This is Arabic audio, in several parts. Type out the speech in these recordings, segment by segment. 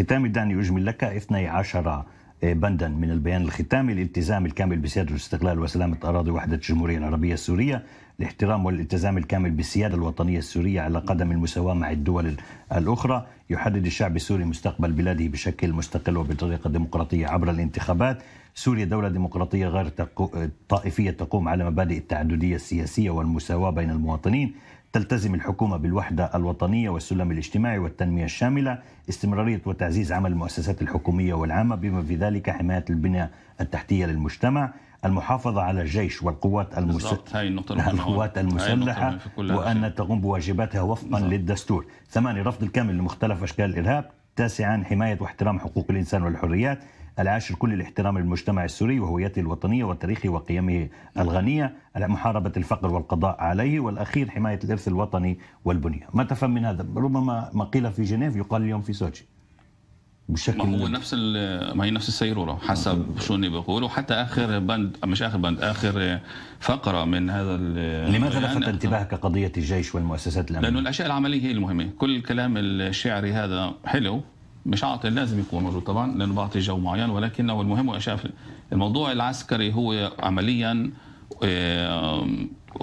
ختام دعني أجمل لك 12 آه، بندا من البيان الختامي الالتزام الكامل بسيادة الاستقلال وسلامة أراضي وحدة الجمهورية العربية السورية الاحترام والالتزام الكامل بالسيادة الوطنية السورية على قدم المساواة مع الدول الأخرى يحدد الشعب السوري مستقبل بلاده بشكل مستقل وبطريقة ديمقراطية عبر الانتخابات سوريا دولة ديمقراطية غير طائفية تقوم على مبادئ التعددية السياسية والمساواة بين المواطنين تلتزم الحكومة بالوحدة الوطنية والسلم الاجتماعي والتنمية الشاملة استمرارية وتعزيز عمل المؤسسات الحكومية والعامة بما في ذلك حماية البنية التحتية للمجتمع المحافظة على الجيش والقوات المس... القوات المسلحة وأن تقوم بواجباتها وفقا بالزبط. للدستور ثمانية رفض الكامل لمختلف أشكال الإرهاب تاسعا حماية واحترام حقوق الإنسان والحريات العاشر كل الاحترام للمجتمع السوري وهويته الوطنية وتاريخه وقيمه الغنية محاربة الفقر والقضاء عليه والأخير حماية الإرث الوطني والبنية ما تفهم من هذا ربما ما قيل في جنيف يقال اليوم في سوتشي بشكل ما هو نفس ما هي نفس السيروره حسب شو اني بقول وحتى اخر بند مش اخر بند اخر فقره من هذا لماذا لفت انتباهك قضيه الجيش والمؤسسات الامنيه؟ لانه الاشياء العمليه هي المهمه، كل الكلام الشعري هذا حلو مش عاطل لازم يكون موجود طبعا لانه بعطي جو معين ولكنه المهم والاشياء الموضوع العسكري هو عمليا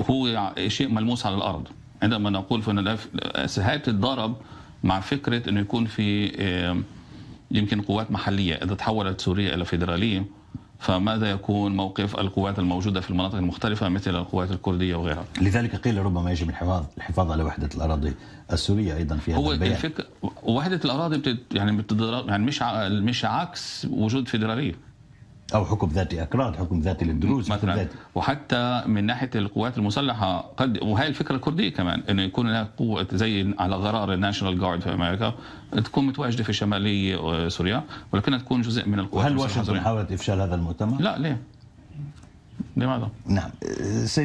هو شيء ملموس على الارض عندما نقول فان سهايه الضرب مع فكره انه يكون في يمكن قوات محلية إذا تحولت سوريا إلى فيدرالية فماذا يكون موقف القوات الموجودة في المناطق المختلفة مثل القوات الكردية وغيرها لذلك قيل ربما يجب الحفاظ الحفاظ على وحدة الأراضي السورية أيضا في هذا هو البيان. وحدة الأراضي بتد يعني, بتد يعني مش مش عكس وجود فيدرالية او حكم ذاتي اكراد حكم ذاتي للدروز حكم ذاتي وحتى من ناحيه القوات المسلحه قد وهي الفكره الكرديه كمان انه يكون لها قوه زي على غرار الناشونال جارد في امريكا تكون متواجده في شمالي آه، سوريا ولكنها تكون جزء من القوات هل واشنطن حاولت افشال هذا المؤتمر؟ لا ليه؟ لماذا؟ نعم آه،